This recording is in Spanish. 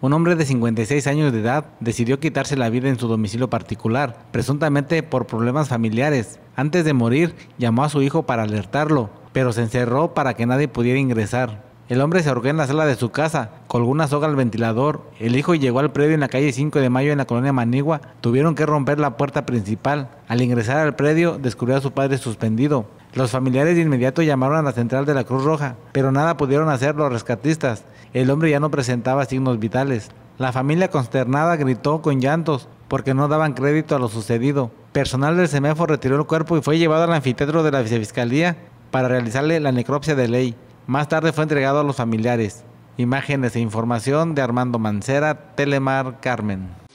Un hombre de 56 años de edad decidió quitarse la vida en su domicilio particular, presuntamente por problemas familiares. Antes de morir, llamó a su hijo para alertarlo, pero se encerró para que nadie pudiera ingresar. El hombre se ahorcó en la sala de su casa, colgó una soga al ventilador. El hijo llegó al predio en la calle 5 de Mayo en la colonia Manigua. Tuvieron que romper la puerta principal. Al ingresar al predio, descubrió a su padre suspendido. Los familiares de inmediato llamaron a la central de la Cruz Roja, pero nada pudieron hacer los rescatistas. El hombre ya no presentaba signos vitales. La familia consternada gritó con llantos porque no daban crédito a lo sucedido. Personal del semáforo retiró el cuerpo y fue llevado al anfiteatro de la vicefiscalía para realizarle la necropsia de ley. Más tarde fue entregado a los familiares. Imágenes e información de Armando Mancera, Telemar Carmen.